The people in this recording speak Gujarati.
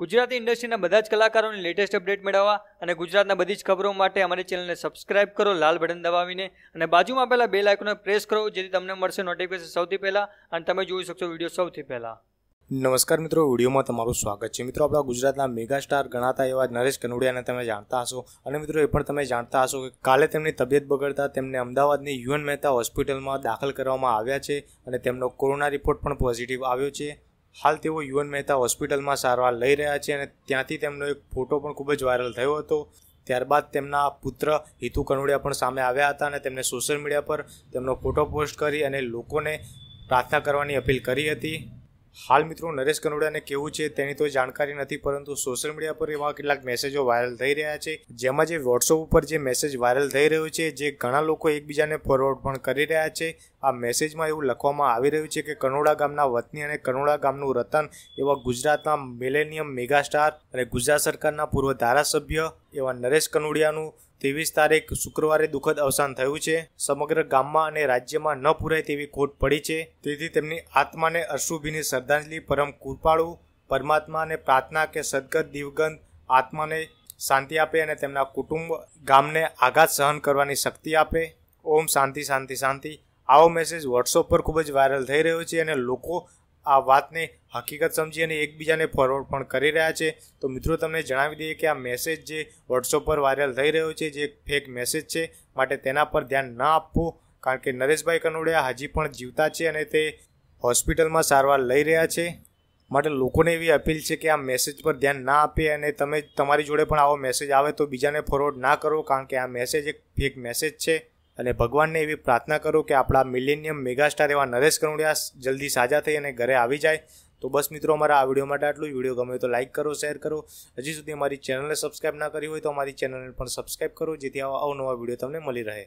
ગુજરાતી ઇન્ડસ્ટ્રીના બધા જ કલાકારોની લેટેસ્ટ અપડેટ મેળવવા અને ગુજરાતના બધી જ ખબરો માટે અમારી ચેનલને સબસ્ક્રાઇબ કરો લાલ બટન દબાવીને અને બાજુમાં પહેલાં બે લાઇકોને પ્રેસ કરો જેથી તમને મળશે નોટિફિકેશન સૌથી પહેલાં અને તમે જોઈ શકશો વિડીયો સૌથી પહેલાં નમસ્કાર મિત્રો વિડીયોમાં તમારું સ્વાગત છે મિત્રો આપણા ગુજરાતના મેગાસ્ટાર ગણાતા એવા નરેશ કનુડિયાને તમે જાણતા હશો અને મિત્રો એ પણ તમે જાણતા હશો કે કાલે તેમની તબિયત બગડતા તેમને અમદાવાદની યુએન મહેતા હોસ્પિટલમાં દાખલ કરવામાં આવ્યા છે અને તેમનો કોરોના રિપોર્ટ પણ પોઝિટિવ આવ્યો છે હાલ તેઓ યુવન મહેતા હોસ્પિટલમાં સારવાર લઈ રહ્યા છે અને ત્યાંથી તેમનો એક ફોટો પણ ખૂબ જ વાયરલ થયો હતો ત્યારબાદ તેમના પુત્ર હિતુ કનોડિયા પણ સામે આવ્યા હતા અને તેમને સોશિયલ મીડિયા પર તેમનો ફોટો પોસ્ટ કરી અને લોકોને પ્રાર્થના કરવાની અપીલ કરી હતી હાલ મિત્રો નરેશ કનોડાને કેવું છે તેની તો જાણકારી નથી પરંતુ સોશિયલ મીડિયા પર એવા કેટલાક મેસેજો વાયરલ થઈ રહ્યા છે જેમાં જે વોટ્સઅપ ઉપર જે મેસેજ વાયરલ થઈ રહ્યો છે જે ઘણા લોકો એકબીજાને ફોરવર્ડ પણ કરી રહ્યા છે આ મેસેજમાં એવું લખવામાં આવી રહ્યું છે કે કનોડા ગામના વતની અને કનોડા ગામનું રતન એવા ગુજરાતના મિલેનિયમ મેગાસ્ટાર અને ગુજરાત સરકારના પૂર્વ ધારાસભ્ય એવા નરેશ કનુડિયાનું ત્રેવીસ તારીખ શુક્રવારે દુઃખદ અવસાન થયું છે સમગ્ર ગામમાં અને રાજ્યમાં ન પૂરાય તેવી ખોટ પડી છે તેથી તેમની આત્માને અશ્રુભીની શ્રદ્ધાંજલિ પરમ કૃપાળુ પરમાત્માને પ્રાર્થના કે સદગત દિવગંત આત્માને શાંતિ આપે અને તેમના કુટુંબ ગામને આઘાત સહન કરવાની શક્તિ આપે ઓમ શાંતિ શાંતિ શાંતિ આવો મેસેજ વોટ્સઅપ પર ખૂબ જ વાયરલ થઈ રહ્યો છે અને લોકો આ વાતને હકીકત સમજી અને એકબીજાને ફોરવર્ડ પણ કરી રહ્યા છે તો મિત્રો તમને જણાવી દઈએ કે આ મેસેજ જે વોટ્સઅપ પર વાયરલ થઈ રહ્યો છે જે એક ફેક મેસેજ છે માટે તેના પર ધ્યાન ન આપવું કારણ કે નરેશભાઈ કનોડિયા હજી પણ જીવતા છે અને તે હોસ્પિટલમાં સારવાર લઈ રહ્યા છે માટે લોકોને એવી અપીલ છે કે આ મેસેજ પર ધ્યાન ના આપે અને તમે તમારી જોડે પણ આવો મેસેજ આવે તો બીજાને ફોરવર્ડ ના કરો કારણ કે આ મેસેજ એક ફેક મેસેજ છે અને ભગવાનને એવી પ્રાર્થના કરું કે આપણા મિલેનિયમ મેગાસ્ટાર એવા નરેશ કરુણિયા જલ્દી સાજા થઈ અને ઘરે આવી જાય તો બસ મિત્રો અમારા આ વિડીયો માટે આટલું વિડીયો ગમે તો લાઇક કરો શેર કરો હજી સુધી અમારી ચેનલને સબસ્ક્રાઈબ ના કરી હોય તો અમારી ચેનલને પણ સબસ્ક્રાઈબ કરો જેથી આવા અવનવા વિડીયો તમને મળી રહે